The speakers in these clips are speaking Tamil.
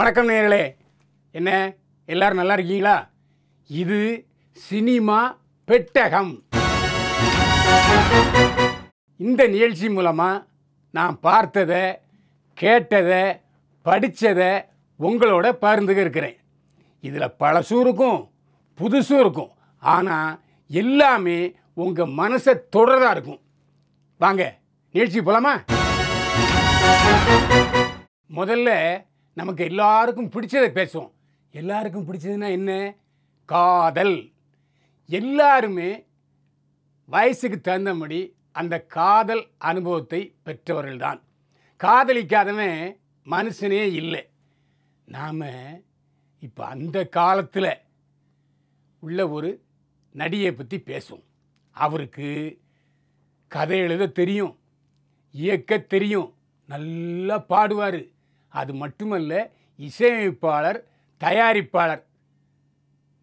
வணக்கம் நேர்களே என்ன எல்லாரும் நல்லா இருக்கீங்களா இது சினிமா பெட்டகம் இந்த நிகழ்ச்சி மூலமாக நான் பார்த்ததை கேட்டதை படித்ததை உங்களோட பகிர்ந்துக இருக்கிறேன் இதில் பழசும் இருக்கும் புதுசும் இருக்கும் ஆனால் எல்லாமே உங்கள் மனசை தொடராக இருக்கும் வாங்க நிகழ்ச்சி போகலாமா முதல்ல நமக்கு எல்லாருக்கும் பிடிச்சதை பேசுவோம் எல்லாருக்கும் பிடிச்சதுன்னா என்ன காதல் எல்லாருமே வயசுக்கு தகுந்தபடி அந்த காதல் அனுபவத்தை பெற்றவர்கள்தான் காதலிக்காதவன் மனுஷனே இல்லை நாம் இப்போ அந்த காலத்தில் உள்ள ஒரு நடிகை பற்றி பேசுவோம் அவருக்கு கதை எழுத தெரியும் இயக்க தெரியும் நல்லா பாடுவார் அது மட்டுமல்ல இசையமைப்பாளர் தயாரிப்பாளர்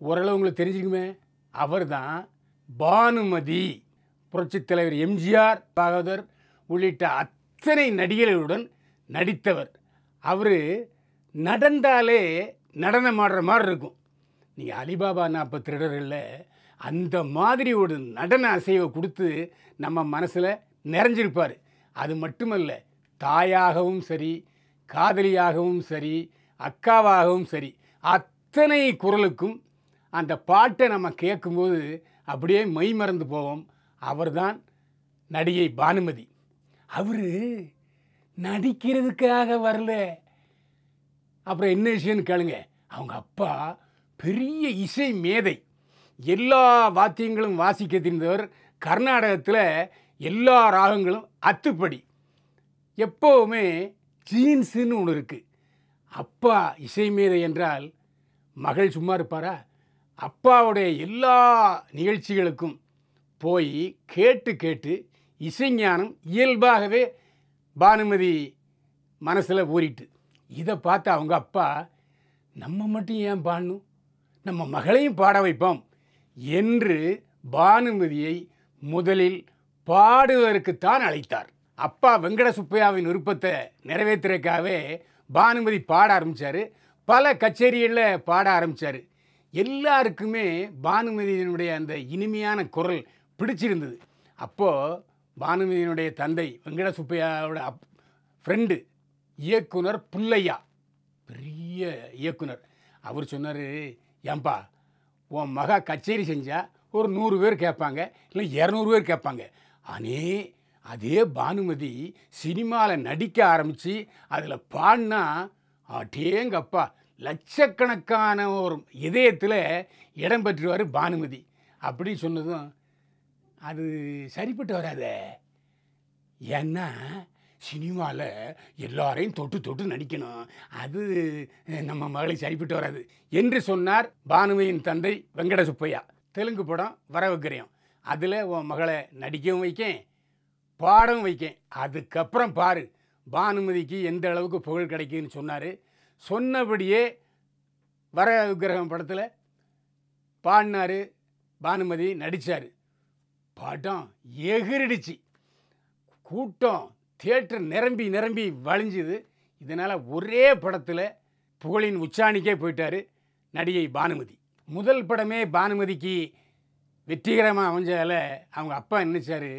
ஓரளவு உங்களுக்கு தெரிஞ்சுக்குமே அவர் தான் பானுமதி புரட்சித் தலைவர் எம்ஜிஆர் பாகவதர் உள்ளிட்ட அத்தனை நடிகர்களுடன் நடித்தவர் அவர் நடந்தாலே நடனமாடுற மாதிரி இருக்கும் நீங்கள் அலிபாபா நாற்பத்தி ரெடர்களில் அந்த மாதிரி ஒரு நடன அசைவை கொடுத்து நம்ம மனசில் நிறைஞ்சிருப்பார் அது மட்டுமல்ல தாயாகவும் சரி காதலியாகவும் சரி அக்காவாகவும் சரி அத்தனை குரலுக்கும் அந்த பாட்டை நம்ம கேட்கும்போது அப்படியே மை மறந்து போவோம் அவர்தான் நடிகை பானுமதி அவர் நடிக்கிறதுக்காக வரல அப்புறம் என்ன விஷயம்னு கேளுங்க அவங்க அப்பா பெரிய இசை மேதை எல்லா வாத்தியங்களும் வாசிக்க தெரிந்தவர் கர்நாடகத்தில் எல்லா ராகங்களும் அத்துப்படி எப்போவுமே ஜீன்ஸுன்னு ஒன்று இருக்குது அப்பா இசை இசைமேதை என்றால் மகள் சும்மா இருப்பாரா அப்பாவுடைய எல்லா நிகழ்ச்சிகளுக்கும் போய் கேட்டு கேட்டு இசைஞானம் இயல்பாகவே பானுமதி மனசில் ஊறிட்டு இதை பார்த்து அவங்க அப்பா நம்ம மட்டும் ஏன் பாடணும் நம்ம மகளையும் பாட வைப்போம் என்று பானுமதியை முதலில் பாடுவதற்குத்தான் அழைத்தார் அப்பா வெங்கட சுப்பையாவின் விருப்பத்தை நிறைவேற்றுறதுக்காகவே பானுமதி பாட ஆரம்பித்தார் பல கச்சேரிகளில் பாட ஆரம்பித்தார் எல்லாருக்குமே பானுமதியினுடைய அந்த இனிமையான குரல் பிடிச்சிருந்தது அப்போது பானுமதியினுடைய தந்தை வெங்கட சுப்பையாவோட அப் ஃப்ரெண்டு இயக்குனர் புல்லையா பெரிய இயக்குனர் அவர் சொன்னார் ஏன்பா உன் மகா கச்சேரி செஞ்சால் ஒரு நூறு பேர் கேட்பாங்க இல்லை இரநூறு பேர் கேட்பாங்க அனே அதே பானுமதி சினிமாவில் நடிக்க ஆரம்பித்து அதில் பாடினா அடேங்கப்பா லட்சக்கணக்கான ஒரு இதயத்தில் இடம் பெற்றுவார் பானுமதி அப்படி சொன்னதும் அது சரிப்பட்டு வராதே ஏன்னா சினிமாவில் எல்லாரையும் தொட்டு தொட்டு நடிக்கணும் அது நம்ம மகளை சரிப்பட்டு வராது என்று சொன்னார் பானுமதியின் தந்தை வெங்கட சுப்பையா தெலுங்கு படம் வரவுக்கிறேன் அதில் உன் மகளை நடிக்கவும் வைக்கேன் பாடம் வைக்கேன் அதுக்கப்புறம் பாரு பானுமதிக்கு எந்த அளவுக்கு புகழ் கிடைக்குன்னு சொன்னார் சொன்னபடியே வர விக்கிரகம் படத்தில் பாடினார் பானுமதி நடித்தார் படம் எகிரிடுச்சு கூட்டம் தியேட்டர் நிரம்பி நிரம்பி வழிஞ்சுது இதனால் ஒரே படத்தில் புகழின் உச்சாணிக்கே போயிட்டார் நடிகை பானுமதி முதல் படமே பானுமதிக்கு வெற்றிகரமாக அமைஞ்சதால் அவங்க அப்பா நினச்சாரு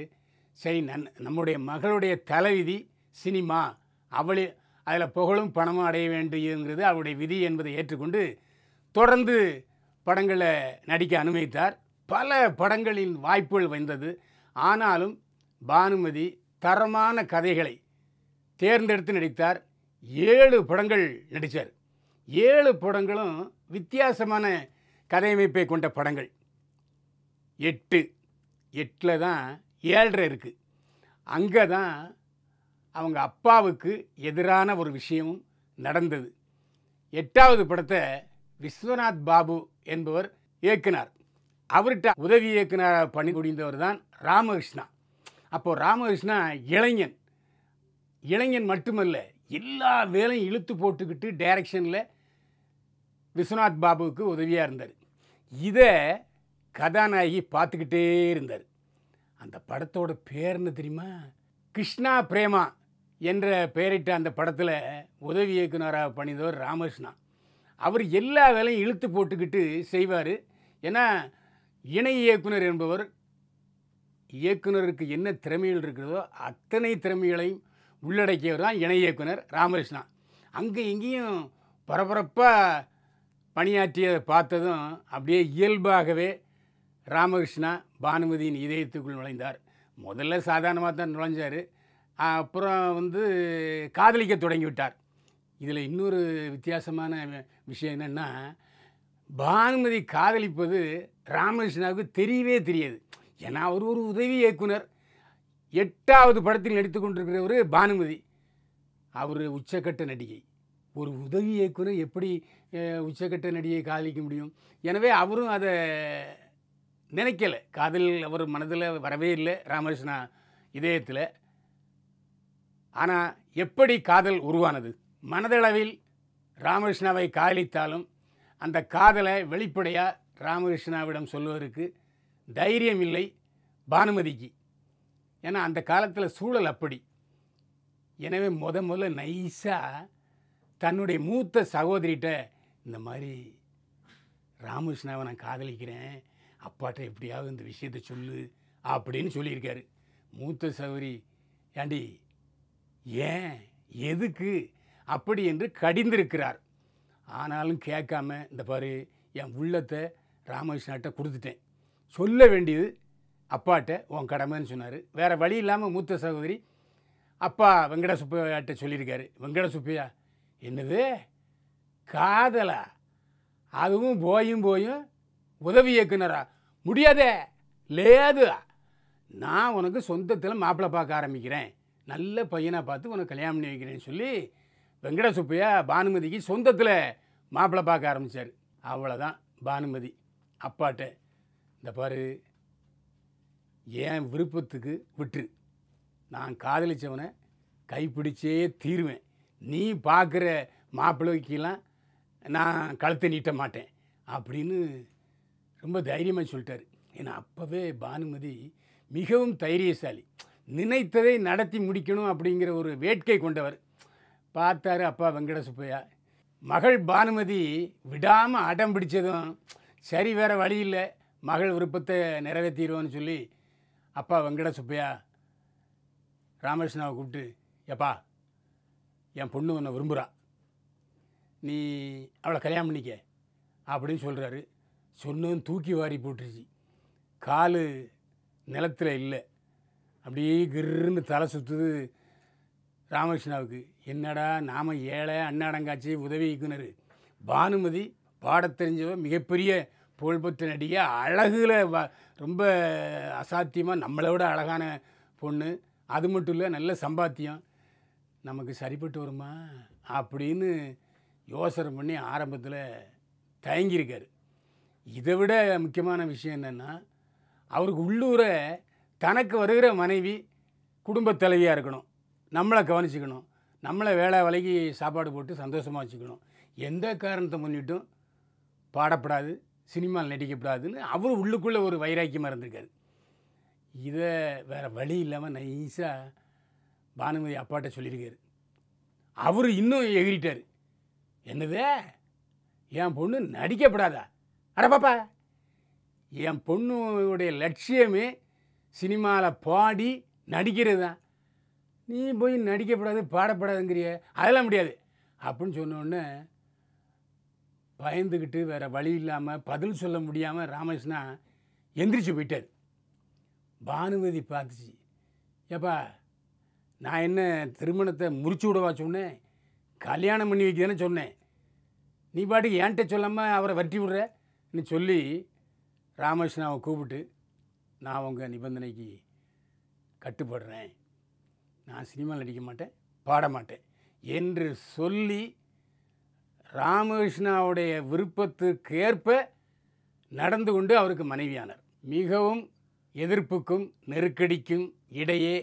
சரி நன் நம்முடைய மகளுடைய தலைவிதி சினிமா அவளே அதில் புகழும் பணமும் அடைய வேண்டியதுங்கிறது அவருடைய விதி என்பதை ஏற்றுக்கொண்டு தொடர்ந்து படங்களை நடிக்க அனுமதித்தார் பல படங்களின் வாய்ப்புகள் வந்தது ஆனாலும் பானுமதி தரமான கதைகளை தேர்ந்தெடுத்து நடித்தார் ஏழு படங்கள் நடித்தார் ஏழு படங்களும் வித்தியாசமான கதையமைப்பை கொண்ட படங்கள் எட்டு எட்டில் தான் ஏழரை இருக்குது அங்கே தான் அவங்க அப்பாவுக்கு எதிரான ஒரு விஷயமும் நடந்தது எட்டாவது படத்தை விஸ்வநாத் பாபு என்பவர் இயக்குனார் அவர்கிட்ட உதவி இயக்குனராக பணிபுரிந்தவர் தான் ராமகிருஷ்ணா அப்போது ராமகிருஷ்ணா இளைஞன் இளைஞன் மட்டுமல்ல எல்லா வேலையும் இழுத்து போட்டுக்கிட்டு டைரக்ஷனில் விஸ்வநாத் பாபுவுக்கு உதவியாக இருந்தார் இதை கதாநாயகி பார்த்துக்கிட்டே இருந்தார் அந்த படத்தோட பேர்னு தெரியுமா கிருஷ்ணா பிரேமா என்ற பெயரிட்ட அந்த படத்தில் உதவி இயக்குனராக பணிந்தவர் ராமகிருஷ்ணா அவர் எல்லா வேலையும் இழுத்து போட்டுக்கிட்டு செய்வார் ஏன்னா இணை இயக்குனர் என்பவர் இயக்குனருக்கு என்ன திறமைகள் இருக்கிறதோ அத்தனை திறமைகளையும் உள்ளடக்கியவர் தான் இணை இயக்குனர் ராமகிருஷ்ணா அங்கே இங்கேயும் பரபரப்பாக பணியாற்றியதை பார்த்ததும் அப்படியே இயல்பாகவே ராமகிருஷ்ணா பானுமதியின் இதயத்துக்குள் நுழைந்தார் முதல்ல சாதாரணமாக தான் நுழைஞ்சார் அப்புறம் வந்து காதலிக்க தொடங்கிவிட்டார் இதில் இன்னொரு வித்தியாசமான விஷயம் என்னென்னா பானுமதி காதலிப்பது ராமகிருஷ்ணாவுக்கு தெரியவே தெரியாது ஏன்னா அவர் ஒரு உதவி இயக்குனர் எட்டாவது படத்தில் நடித்து கொண்டிருக்கிறவர் பானுமதி அவர் உச்சக்கட்ட நடிகை ஒரு உதவி இயக்குனர் எப்படி உச்சக்கட்ட நடிகை காதலிக்க முடியும் எனவே அவரும் அதை நினைக்கல காதல் அவர் மனதில் வரவே இல்லை ராமகிருஷ்ணா இதயத்தில் ஆனால் எப்படி காதல் உருவானது மனதளவில் ராமகிருஷ்ணாவை காதலித்தாலும் அந்த காதலை வெளிப்படையாக ராமகிருஷ்ணாவிடம் சொல்வதற்கு தைரியம் இல்லை பானுமதிக்கு ஏன்னா அந்த காலத்தில் சூழல் அப்படி எனவே முத முதல்ல நைஸாக தன்னுடைய மூத்த சகோதரிகிட்ட இந்த மாதிரி ராமகிருஷ்ணாவை நான் காதலிக்கிறேன் அப்பாட்ட எப்படியாவது இந்த விஷயத்தை சொல்லு அப்படின்னு சொல்லியிருக்காரு மூத்த சௌரி ஏண்டி ஏன் எதுக்கு அப்படி என்று கடிந்திருக்கிறார் ஆனாலும் கேட்காம இந்த பாரு என் உள்ளத்தை ராமகிருஷ்ணாட்ட கொடுத்துட்டேன் சொல்ல வேண்டியது அப்பாட்ட உன் கடமைன்னு சொன்னார் வேறு வழி இல்லாமல் மூத்த சகோதரி அப்பா வெங்கட சுப்பையாட்ட சொல்லியிருக்காரு வெங்கட சுப்பையா என்னது காதலா அதுவும் போயும் போயும் உதவி இயக்குனரா முடியாதே லேயாது நான் உனக்கு சொந்தத்தில் மாப்பிள்ளை பார்க்க ஆரம்பிக்கிறேன் நல்ல பையனாக பார்த்து உனக்கு கல்யாணம் பண்ணி வைக்கிறேன்னு சொல்லி வெங்கட சுப்பையா பானுமதிக்கு சொந்தத்தில் மாப்பிள்ளை பார்க்க ஆரம்பித்தார் அவ்வளோதான் பானுமதி அப்பாட்ட இந்த பாரு என் விருப்பத்துக்கு விட்டுரு நான் காதலிச்சவனை கைப்பிடிச்சே தீருவேன் நீ பார்க்குற மாப்பிள்ளைக்கெல்லாம் நான் கழுத்தை நீட்ட மாட்டேன் அப்படின்னு ரொம்ப தைரியமாக சொல்லிட்டார் ஏன்னா அப்போவே பானுமதி மிகவும் தைரியசாலி நினைத்ததை நடத்தி முடிக்கணும் அப்படிங்கிற ஒரு வேட்கை கொண்டவர் பார்த்தாரு அப்பா வெங்கட மகள் பானுமதி விடாமல் அடம் பிடிச்சதும் சரி வேறு வழி இல்லை மகள் விருப்பத்தை நிறைவேற்றிடுவோன்னு சொல்லி அப்பா வெங்கட ராமகிருஷ்ணாவை கூப்பிட்டு எப்பா என் பொண்ணு உன்னை விரும்புகிறா நீ அவளை கல்யாணம் பண்ணிக்க அப்படின்னு சொல்கிறாரு சொன்னதும் தூக்கி வாரி போட்டுருச்சு கால் நிலத்தில் இல்லை அப்படியே கிருன்னு தலை சுற்றுது ராமகிருஷ்ணாவுக்கு என்னடா நாம் ஏழை அண்ணாடங்காட்சி உதவி இயக்குனர் பானுமதி பாட தெரிஞ்சவ மிகப்பெரிய புகழ்பெற்ற நடிகை அழகில் வ ரொம்ப அசாத்தியமாக நம்மளை விட அழகான பொண்ணு அது மட்டும் இல்லை நல்ல சம்பாத்தியம் நமக்கு சரிப்பட்டு வருமா அப்படின்னு யோசனை பண்ணி ஆரம்பத்தில் தயங்கியிருக்காரு இதை விட முக்கியமான விஷயம் என்னென்னா அவருக்கு உள்ளூரை தனக்கு வருகிற மனைவி குடும்ப தலைவியாக இருக்கணும் நம்மளை கவனிச்சிக்கணும் நம்மளை வேலை விலைக்கு சாப்பாடு போட்டு சந்தோஷமாக வச்சுக்கணும் எந்த காரணத்தை முன்னிட்டும் பாடப்படாது சினிமாவில் நடிக்கப்படாதுன்னு அவர் உள்ளுக்குள்ளே ஒரு வைராக்கியமாக இருந்திருக்காரு இதை வேறு வழி இல்லாமல் நைஸாக பானுமதி அப்பாட்ட சொல்லியிருக்காரு அவர் இன்னும் எகிரிட்டார் என்னதே என் பொண்ணு நடிக்கப்படாதா அட பாப்பா என் பொண்ணுடைய லட்சியமே சினிமாவில் பாடி நடிக்கிறது தான் நீ போய் நடிக்கப்படாது பாடப்படாதுங்கிறிய அதெல்லாம் முடியாது அப்படின்னு சொன்னோடனே பயந்துக்கிட்டு வேறு வழி இல்லாமல் பதில் சொல்ல முடியாமல் ராமகிருஷ்ணா எந்திரிச்சு போயிட்டார் பானுமதி பார்த்துச்சு ஏப்பா நான் என்ன திருமணத்தை முறிச்சு விடவா சொன்னேன் கல்யாணம் பண்ணி வைக்கிறேன்னு சொன்னேன் நீ பாட்டுக்கு ஏன்ட்ட சொல்லாமல் அவரை வட்டி விடுற இன்னும் சொல்லி ராமகிருஷ்ணாவை கூப்பிட்டு நான் உங்கள் நிபந்தனைக்கு கட்டுப்படுறேன் நான் சினிமாவில் நடிக்க மாட்டேன் பாட மாட்டேன் என்று சொல்லி ராமகிருஷ்ணாவுடைய ஏற்ப நடந்து கொண்டு அவருக்கு மனைவியானார் மிகவும் எதிர்ப்புக்கும் நெருக்கடிக்கும் இடையே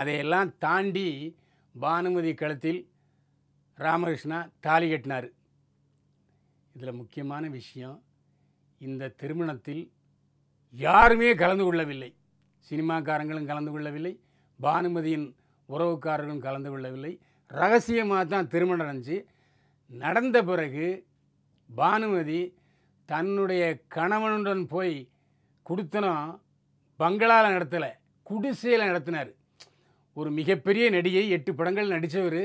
அதையெல்லாம் தாண்டி பானுமதி களத்தில் ராமகிருஷ்ணா தாலி கட்டினார் இதில் முக்கியமான விஷயம் இந்த திருமணத்தில் யாருமே கலந்து கொள்ளவில்லை சினிமாக்காரங்களும் கலந்து கொள்ளவில்லை பானுமதியின் உறவுக்காரர்களும் கலந்து கொள்ளவில்லை ரகசியமாக தான் திருமணம் நடந்துச்சு நடந்த பிறகு பானுமதி தன்னுடைய கணவனுடன் போய் கொடுத்தனும் பங்களாவில் நடத்தலை குடிசையில் நடத்தினார் ஒரு மிகப்பெரிய நடிகை எட்டு படங்கள் நடித்தவர்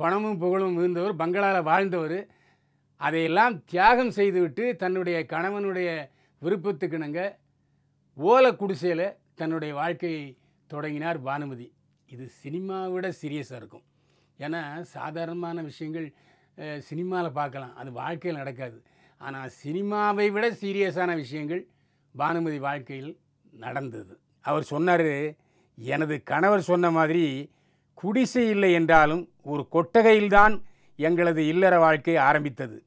பணமும் புகழும் மிகுந்தவர் பங்களாவில் வாழ்ந்தவர் அதையெல்லாம் தியாகம் செய்துவிட்டு தன்னுடைய கணவனுடைய விருப்பத்துக்கிணங்க ஓலை குடிசையில் தன்னுடைய வாழ்க்கையை தொடங்கினார் பானுமதி இது சினிமாவை விட சீரியஸாக இருக்கும் ஏன்னா சாதாரணமான விஷயங்கள் சினிமாவில் பார்க்கலாம் அது வாழ்க்கையில் நடக்காது ஆனால் சினிமாவை விட சீரியஸான விஷயங்கள் பானுமதி வாழ்க்கையில் நடந்தது அவர் சொன்னார் எனது கணவர் சொன்ன மாதிரி குடிசை இல்லை என்றாலும் ஒரு கொட்டகையில்தான் எங்களது இல்லற வாழ்க்கை ஆரம்பித்தது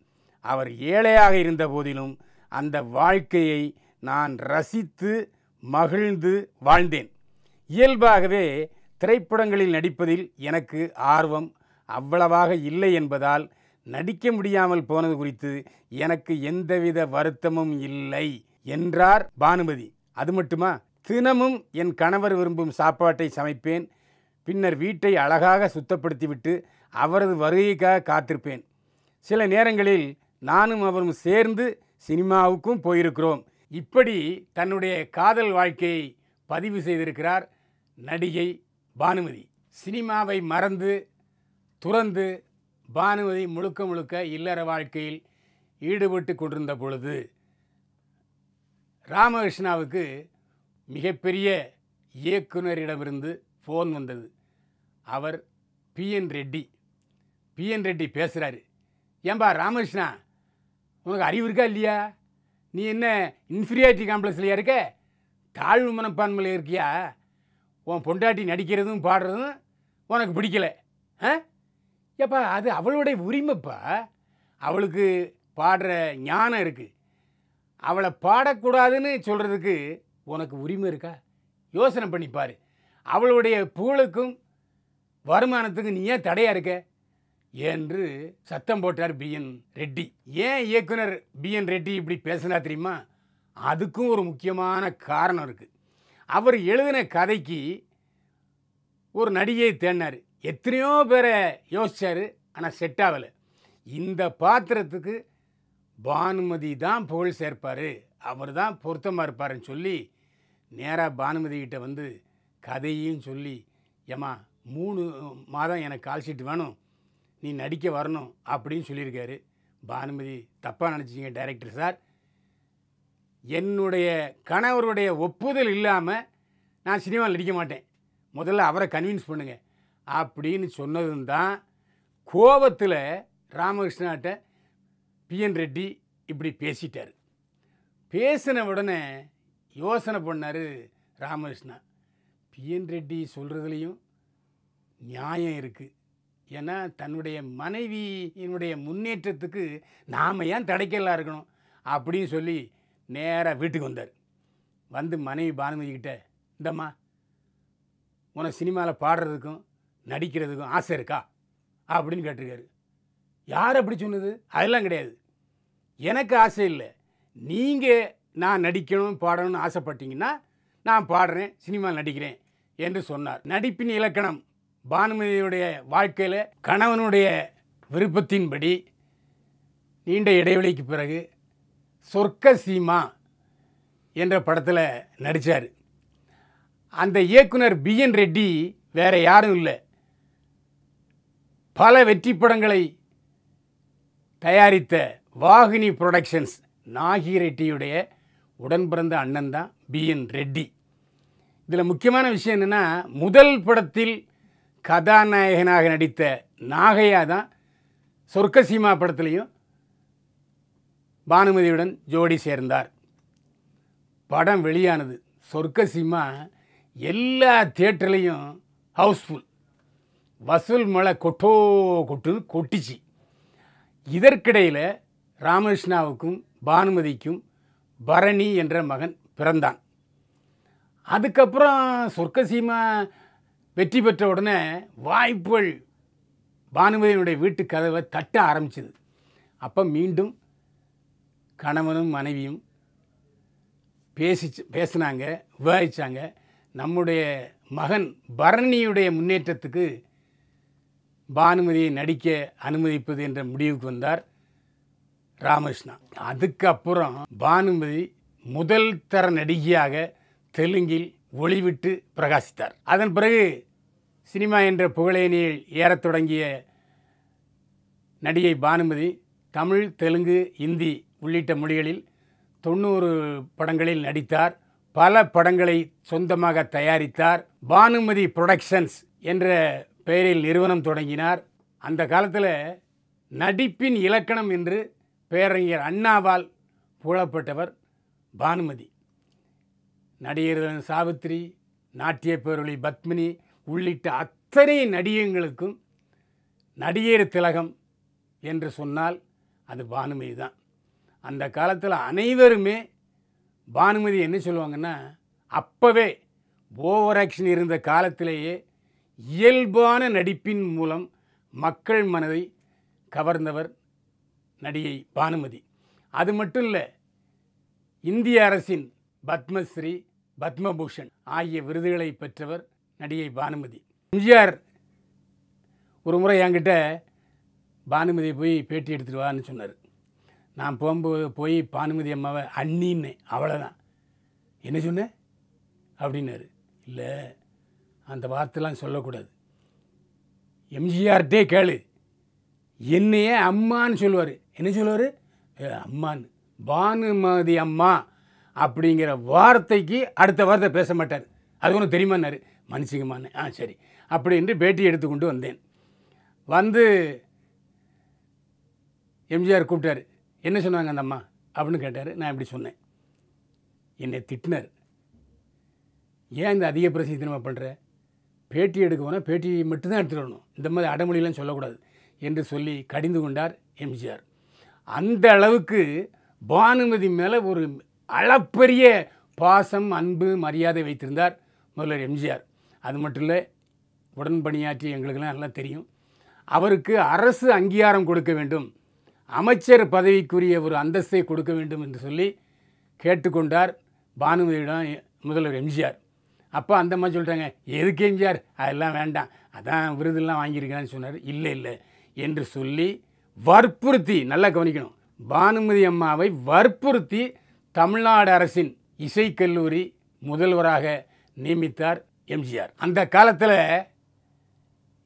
அவர் ஏழையாக இருந்த போதிலும் அந்த வாழ்க்கையை நான் ரசித்து மகிழ்ந்து வாழ்ந்தேன் இயல்பாகவே திரைப்படங்களில் நடிப்பதில் எனக்கு ஆர்வம் அவ்வளவாக இல்லை என்பதால் நடிக்க முடியாமல் போனது குறித்து எனக்கு எந்தவித வருத்தமும் இல்லை என்றார் பானுமதி அது மட்டுமா தினமும் என் கணவர் விரும்பும் சாப்பாட்டை சமைப்பேன் பின்னர் வீட்டை அழகாக சுத்தப்படுத்திவிட்டு அவரது வருகைக்காக காத்திருப்பேன் சில நேரங்களில் நானும் அவரும் சேர்ந்து சினிமாவுக்கும் போயிருக்கிறோம் இப்படி தன்னுடைய காதல் வாழ்க்கையை பதிவு செய்திருக்கிறார் நடிகை பானுமதி சினிமாவை மறந்து துறந்து பானுமதி முழுக்க முழுக்க இல்லற வாழ்க்கையில் ஈடுபட்டு கொண்டிருந்த பொழுது ராமகிருஷ்ணாவுக்கு மிகப்பெரிய இயக்குனரிடமிருந்து ஃபோன் வந்தது அவர் பிஎன் ரெட்டி பிஎன் ரெட்டி பேசுகிறாரு ஏன்பா ராமகிருஷ்ணா உனக்கு அறிவு இருக்கா இல்லையா நீ என்ன இன்ஃபீரியாரிட்டி காம்ப்ளெக்ஸ்லையா இருக்க தாழ்வு மனப்பான்மையில் இருக்கியா உன் பொண்டாட்டி நடிக்கிறதும் பாடுறதும் உனக்கு பிடிக்கலை ஆ ஏப்பா அது அவளுடைய உரிமைப்பா அவளுக்கு பாடுற ஞானம் இருக்குது அவளை பாடக்கூடாதுன்னு சொல்கிறதுக்கு உனக்கு உரிமை இருக்கா யோசனை பண்ணிப்பார் அவளுடைய புகழுக்கும் வருமானத்துக்கும் நீ ஏன் தடையாக இருக்க என்று சத்தம் போட்டார் பி என் ரெட்டி ஏன் இயக்குனர் பி என் ரெட்டி இப்படி பேசினா தெரியுமா அதுக்கும் ஒரு முக்கியமான காரணம் இருக்குது அவர் எழுதின கதைக்கு ஒரு நடிகையை தேடினார் எத்தனையோ பேரை யோசித்தார் ஆனால் செட் ஆகலை இந்த பாத்திரத்துக்கு பானுமதி தான் புகழ் சேர்ப்பார் அவர் தான் பொருத்தமாக இருப்பாருன்னு சொல்லி நேராக பானுமதி கிட்டே வந்து கதையும் சொல்லி ஏமா மூணு மாதம் எனக்கு கால் ஷீட் வேணும் நீ நடிக்க வரணும் அப்படின்னு சொல்லியிருக்காரு பானுமதி தப்பாக நினச்சிங்க டைரக்டர் சார் என்னுடைய கணவருடைய ஒப்புதல் இல்லாமல் நான் சினிமாவில் நடிக்க மாட்டேன் முதல்ல அவரை கன்வின்ஸ் பண்ணுங்கள் அப்படின்னு சொன்னதும் தான் கோபத்தில் ராமகிருஷ்ணாட்ட பிஎன் ரெட்டி இப்படி பேசிட்டார் பேசின உடனே யோசனை பண்ணார் ராமகிருஷ்ணா பிஎன் ரெட்டி சொல்கிறதுலேயும் நியாயம் இருக்குது ஏன்னா தன்னுடைய மனைவியினுடைய முன்னேற்றத்துக்கு நாம் ஏன் தடைக்கலாக இருக்கணும் அப்படின்னு சொல்லி நேராக வீட்டுக்கு வந்தார் வந்து மனைவி பானுமதிக்கிட்ட இந்தம்மா உனக்கு சினிமாவில் பாடுறதுக்கும் நடிக்கிறதுக்கும் ஆசை இருக்கா அப்படின்னு கேட்டிருக்காரு யார் அப்படி சொன்னது அதெல்லாம் கிடையாது எனக்கு ஆசை இல்லை நீங்கள் நான் நடிக்கணும் பாடணும்னு ஆசைப்பட்டீங்கன்னா நான் பாடுறேன் சினிமாவில் நடிக்கிறேன் என்று சொன்னார் நடிப்பின் இலக்கணம் பானுமதியுடைய வாழ்க்கையில் கணவனுடைய விருப்பத்தின்படி நீண்ட இடைவெளிக்கு பிறகு சொர்க்க சீமா என்ற படத்தில் நடித்தார் அந்த இயக்குனர் பிஎன் ரெட்டி வேறு யாரும் இல்லை பல வெற்றி படங்களை தயாரித்த வாகினி புரொடக்ஷன்ஸ் நாகி ரெட்டியுடைய உடன் பிறந்த அண்ணன் தான் பிஎன் ரெட்டி இதில் முக்கியமான விஷயம் என்னென்னா முதல் படத்தில் கதாநாயகனாக நடித்த நாகையா தான் சொர்க்க சீமா படத்துலேயும் பானுமதியுடன் ஜோடி சேர்ந்தார் படம் வெளியானது சொர்க்க சீமா எல்லா தேட்டர்லேயும் ஹவுஸ்ஃபுல் வசூல் மழை கொட்டோ கொட்டு கொட்டிச்சு இதற்கிடையில் ராமகிருஷ்ணாவுக்கும் பானுமதிக்கும் பரணி என்ற மகன் பிறந்தான் அதுக்கப்புறம் சொர்க்கசீமா வெற்றி பெற்ற உடனே வாய்ப்புகள் பானுமதியினுடைய வீட்டு கதவை தட்ட ஆரம்பிச்சது அப்போ மீண்டும் கணவனும் மனைவியும் பேசி பேசினாங்க விவாதித்தாங்க நம்முடைய மகன் பரணியுடைய முன்னேற்றத்துக்கு பானுமதியை நடிக்க அனுமதிப்பது என்ற முடிவுக்கு வந்தார் ராமகிருஷ்ணா அதுக்கப்புறம் பானுமதி முதல் தர நடிகையாக தெலுங்கில் ஒளிவிட்டு பிரகாசித்தார் அதன் பிறகு சினிமா என்ற புகழேனியில் ஏறத் தொடங்கிய நடிகை பானுமதி தமிழ் தெலுங்கு இந்தி உள்ளிட்ட மொழிகளில் தொண்ணூறு படங்களில் நடித்தார் பல படங்களை சொந்தமாக தயாரித்தார் பானுமதி புரொடக்ஷன்ஸ் என்ற பெயரில் நிறுவனம் தொடங்கினார் அந்த காலத்தில் நடிப்பின் இலக்கணம் என்று பேரறிஞர் அண்ணாவால் புகழப்பட்டவர் பானுமதி நடிகர்கள் சாவித்ரி நாட்டிய பேரொழி பத்மினி உள்ளிட்ட அத்தனை நடிகங்களுக்கும் நடிகர் திலகம் என்று சொன்னால் அது பானுமதி தான் அந்த காலத்தில் அனைவருமே பானுமதி என்ன சொல்லுவாங்கன்னா அப்போவே ஓவர் ஆக்ஷன் இருந்த காலத்திலேயே இயல்பான நடிப்பின் மூலம் மக்கள் மனதை கவர்ந்தவர் நடிகை பானுமதி அது மட்டும் இல்லை இந்திய அரசின் பத்மஸ்ரீ பத்மபூஷன் ஆகிய விருதுகளை பெற்றவர் நடிகை பானுமதி எம்ஜிஆர் ஒரு முறை என்கிட்ட பானுமதி போய் பேட்டி எடுத்துகிட்டு வான்னு சொன்னார் நான் போகும்போது போய் பானுமதி அம்மாவை அண்ணின்னேன் அவ்வளோதான் என்ன சொன்னேன் அப்படின்னாரு இல்லை அந்த வார்த்தைலாம் சொல்லக்கூடாது எம்ஜிஆர்கிட்டே கேளு என்னையே அம்மான்னு சொல்லுவார் என்ன சொல்லுவார் அம்மான்னு பானுமதி அம்மா அப்படிங்கிற வார்த்தைக்கு அடுத்த வார்த்தை பேச மாட்டார் அது ஒன்று தெரியுமான்னாரு மனுஷங்கமானு ஆ சரி அப்படின்ட்டு பேட்டி எடுத்து கொண்டு வந்தேன் வந்து எம்ஜிஆர் கூப்பிட்டார் என்ன சொன்னாங்க அந்த அம்மா அப்படின்னு கேட்டார் நான் இப்படி சொன்னேன் என்னை திட்டினர் ஏன் இந்த அதிக பிரச்சனை திரும்ப பண்ணுற பேட்டி எடுக்க போனால் பேட்டி மட்டும்தான் எடுத்துகிட்டு வரணும் இந்த மாதிரி அடமொழியெலாம் சொல்லக்கூடாது என்று சொல்லி கடிந்து கொண்டார் எம்ஜிஆர் அந்த அளவுக்கு பானுமதி மேலே ஒரு அளப்பெரிய பாசம் அன்பு மரியாதை வைத்திருந்தார் முதல்வர் எம்ஜிஆர் அது மட்டும் இல்லை உடன் பணியாற்றி எங்களுக்கெல்லாம் நல்லா தெரியும் அவருக்கு அரசு அங்கீகாரம் கொடுக்க வேண்டும் அமைச்சர் பதவிக்குரிய ஒரு அந்தஸ்தை கொடுக்க வேண்டும் என்று சொல்லி கேட்டுக்கொண்டார் பானுமதியிடம் முதல்வர் எம்ஜிஆர் அப்போ அந்த மாதிரி சொல்லிட்டாங்க எதுக்கு எம்ஜிஆர் அதெல்லாம் வேண்டாம் அதான் விருதுலாம் வாங்கியிருக்கான்னு சொன்னார் இல்லை இல்லை என்று சொல்லி வற்புறுத்தி நல்லா கவனிக்கணும் பானுமதி அம்மாவை வற்புறுத்தி தமிழ்நாடு அரசின் இசைக்கல்லூரி முதல்வராக நியமித்தார் எம்ஜிஆர் அந்த காலத்தில்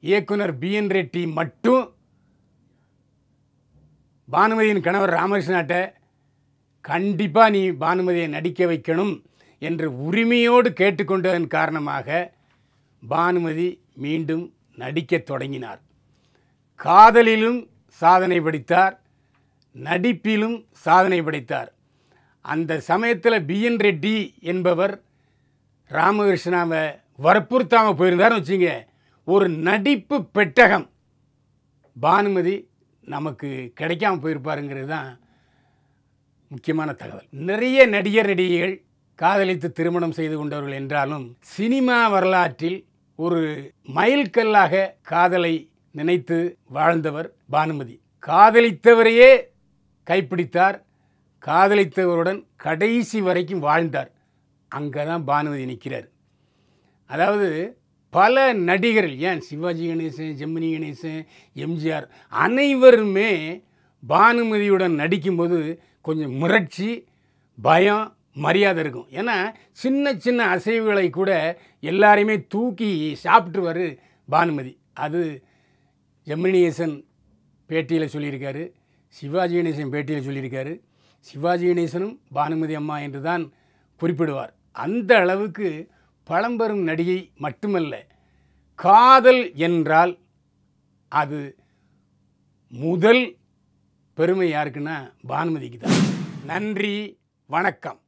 இயக்குனர் பிஎன் ரெட்டி மட்டும் பானுமதியின் கணவர் ராமகிருஷ்ணாட்ட கண்டிப்பாக நீ பானுமதியை நடிக்க வைக்கணும் என்று உரிமையோடு கேட்டுக்கொண்டதன் காரணமாக பானுமதி மீண்டும் நடிக்கத் தொடங்கினார் காதலிலும் சாதனை படைத்தார் நடிப்பிலும் சாதனை படைத்தார் அந்த சமயத்தில் பிஎன் ரெட்டி என்பவர் ராமகிருஷ்ணாவை வற்புறுத்தாமல் போயிருந்தாருன்னு வச்சுங்க ஒரு நடிப்பு பெட்டகம் பானுமதி நமக்கு கிடைக்காம போயிருப்பாருங்கிறது தான் முக்கியமான தகவல் நிறைய நடிகர் நடிகைகள் காதலித்து திருமணம் செய்து கொண்டவர்கள் என்றாலும் சினிமா வரலாற்றில் ஒரு மைல்கல்லாக காதலை நினைத்து வாழ்ந்தவர் பானுமதி காதலித்தவரையே கைப்பிடித்தார் காதலித்தவருடன் கடைசி வரைக்கும் வாழ்ந்தார் அங்கே தான் பானுமதி நிற்கிறார் அதாவது பல நடிகர்கள் ஏன் சிவாஜி கணேசன் ஜெமினி கணேசன் எம்ஜிஆர் அனைவருமே பானுமதியுடன் நடிக்கும்போது கொஞ்சம் முரட்சி பயம் மரியாதை இருக்கும் ஏன்னா சின்ன சின்ன அசைவுகளை கூட எல்லாரையுமே தூக்கி சாப்பிட்டுருவார் பானுமதி அது ஜெமினி கணேசன் பேட்டியில் சொல்லியிருக்காரு சிவாஜி கணேசன் பேட்டியில் சொல்லியிருக்காரு சிவாஜி கணேசனும் பானுமதி அம்மா என்று தான் குறிப்பிடுவார் அந்த அளவுக்கு பழம்பெரும் நடிகை மட்டுமல்ல காதல் என்றால் அது முதல் பெருமை யாருக்குன்னா பானுமதிக்கு தான் நன்றி வணக்கம்